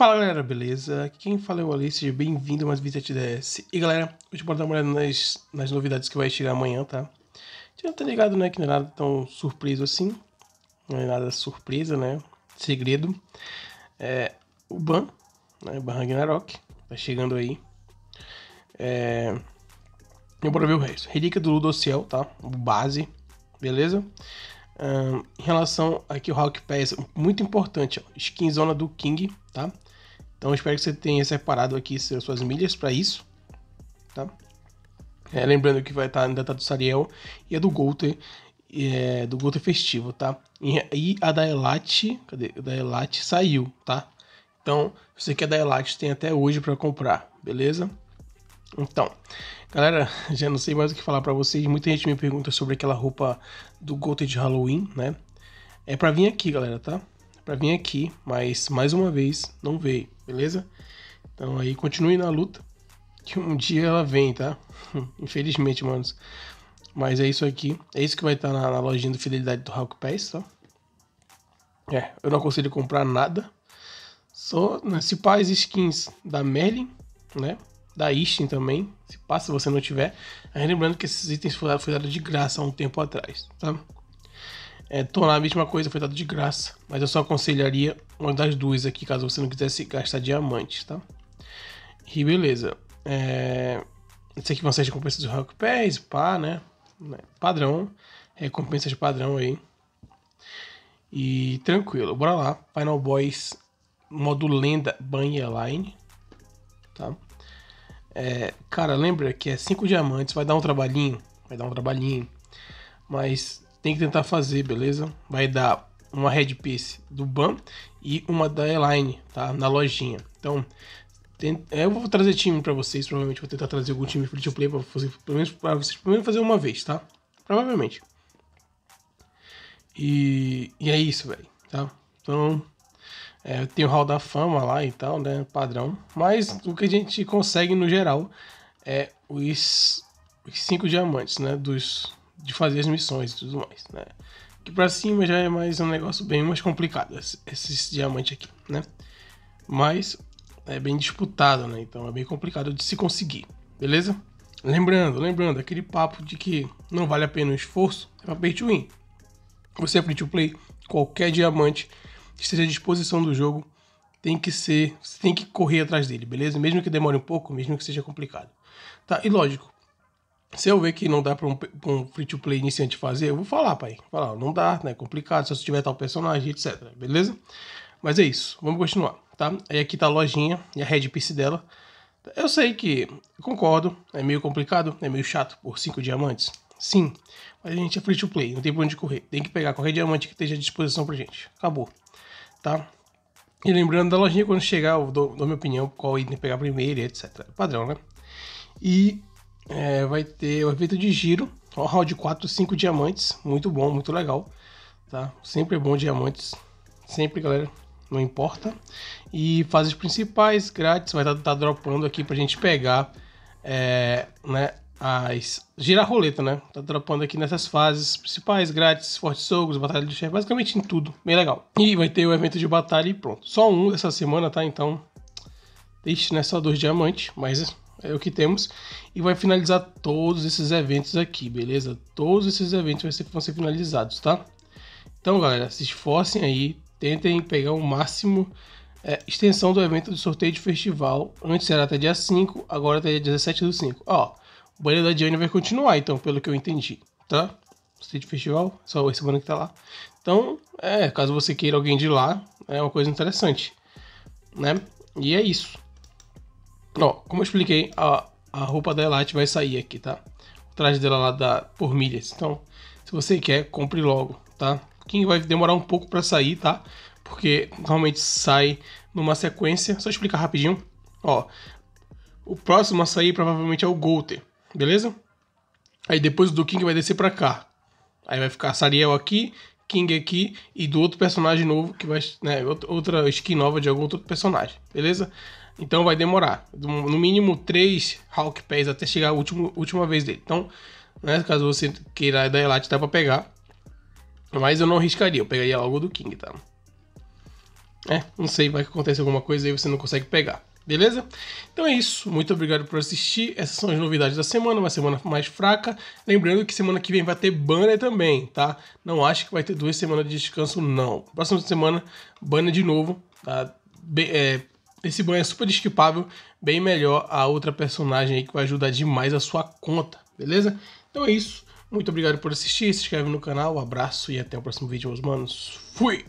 Fala galera, beleza? Quem fala é o Ali, seja bem-vindo a mais um TDS. E galera, hoje bora dar uma olhada nas, nas novidades que vai chegar amanhã, tá? Já tá ligado, né, que não é nada tão surpreso assim. Não é nada surpresa, né? Segredo. É, o Ban, né, Ban Ragnarok, tá chegando aí. É... Eu então, bora ver o resto. Relíquia do Ludociel, tá? base, beleza? Um, em relação aqui ao Hawk Pass, muito importante, ó, skinzona do King, tá? Então espero que você tenha separado aqui suas milhas para isso, tá? É, lembrando que vai estar tá, ainda tá do Sariel e a é do Golter, é, do Golter festivo, tá? E, e a da Elate, cadê? A da Elate saiu, tá? Então, você que é da Elate tem até hoje para comprar, beleza? Então, galera, já não sei mais o que falar para vocês. Muita gente me pergunta sobre aquela roupa do Golter de Halloween, né? É para vir aqui, galera, tá? para vir aqui, mas mais uma vez não veio, beleza? Então aí continue na luta, que um dia ela vem, tá? Infelizmente, manos. Mas é isso aqui, é isso que vai estar tá na, na, lojinha do Fidelidade do Hulk Pass, tá? É, eu não aconselho comprar nada, só né, se pá as skins da Merlin, né? Da Istin também, se passa se você não tiver. Aí lembrando que esses itens foram, dados de graça há um tempo atrás, tá? é, tornar a mesma coisa foi dado de graça, mas eu só aconselharia uma das duas aqui, caso você não quisesse gastar diamantes, tá? E beleza. É... Esse aqui vão ser as recompensas do Rock Pass, pá, né? né? Padrão. Recompensas padrão aí. E tranquilo, bora lá. Final Boys, modo lenda Banha Line. Tá? É, cara, lembra que é 5 diamantes, vai dar um trabalhinho. Vai dar um trabalhinho. Mas tem que tentar fazer, beleza? Vai dar uma Red Piece do Ban e uma da Airline, tá? Na lojinha. Então, tem, é, eu vou trazer time para vocês, provavelmente vou tentar trazer algum time free to play para fazer, pelo menos para vocês pelo menos fazer uma vez, tá? Provavelmente. E, e é isso, velho, tá? Então, é, tem o Hall da Fama lá e tal, né? Padrão. Mas o que a gente consegue no geral é os, os cinco diamantes, né? Dos de fazer as missões e tudo mais, né? Que para cima já é mais um negócio bem mais complicado, esses diamante aqui, né? Mas é bem disputado, né? Então é bem complicado de se conseguir, beleza? Lembrando, lembrando, aquele papo de que não vale a pena o esforço é pra pay to win. Você é free to play, qualquer diamante que esteja à disposição do jogo tem que ser, você tem que correr atrás dele, beleza? Mesmo que demore um pouco, mesmo que seja complicado. Tá? E lógico, se eu ver que não dá para um, um free-to-play iniciante fazer, eu vou falar, pai. Vou falar, não dá, né? É complicado, se você tiver tal personagem, etc. Beleza? Mas é isso, vamos continuar, tá? Aí aqui tá a lojinha e a Red Piece dela. Eu sei que, concordo, é meio complicado, é meio chato por cinco diamantes. Sim, mas a gente é free-to-play, não tem pra onde correr. Tem que pegar qualquer diamante que esteja à disposição pra gente. Acabou, tá? E lembrando da lojinha, quando chegar, eu dou, dou minha opinião, qual item pegar primeiro, etc. Padrão, né? E é, vai ter o evento de giro, ó, round de 4, 5 diamantes, muito bom, muito legal, tá? Sempre é bom diamantes, sempre, galera, não importa. E fases principais, grátis, vai estar tá, tá dropando aqui pra gente pegar, é, né, as... girar a roleta, né? Tá dropando aqui nessas fases principais, grátis, fortes sogros, batalha de chefe, basicamente em tudo, bem legal. E vai ter o evento de batalha e pronto. Só um dessa semana, tá? Então, deixe né? Só dois diamantes, mas é o que temos. E vai finalizar todos esses eventos aqui, beleza? Todos esses eventos vão ser, vão ser finalizados, tá? Então, galera, se esforcem aí, tentem pegar o máximo é, extensão do evento do sorteio de festival. Antes era até dia 5, agora até tá dia 17 do 5. Ó, o banheiro da Diane vai continuar, então, pelo que eu entendi, tá? Sorteio de festival, só esse semana que tá lá. Então, é, caso você queira alguém de lá, é uma coisa interessante, né? E é isso. Ó, como eu expliquei, a, a roupa da Elite vai sair aqui, tá? O traje dela lá dá por milhas. Então, se você quer, compre logo, tá? Quem vai demorar um pouco para sair, tá? Porque normalmente sai numa sequência. Só explicar rapidinho. Ó, o próximo a sair provavelmente é o Golter, beleza? Aí depois do King vai descer para cá. Aí vai ficar Sariel aqui, King aqui e do outro personagem novo que vai, né, outra skin nova de algum outro personagem, beleza? Então vai demorar. No mínimo três Hawk Pass até chegar a última, última vez dele. Então, né, caso você queira da Elat, dá pra pegar. Mas eu não arriscaria, eu pegaria logo do King, tá? É, não sei, vai que acontece alguma coisa e você não consegue pegar. Beleza? Então é isso. Muito obrigado por assistir. Essas são as novidades da semana, uma semana mais fraca. Lembrando que semana que vem vai ter banner também, tá? Não acho que vai ter duas semanas de descanso, não. Próxima semana, banner de novo, tá? é, esse banho é super esquipável, bem melhor a outra personagem aí que vai ajudar demais a sua conta, beleza? Então é isso. Muito obrigado por assistir, se inscreve no canal, um abraço e até o próximo vídeo, meus manos. Fui!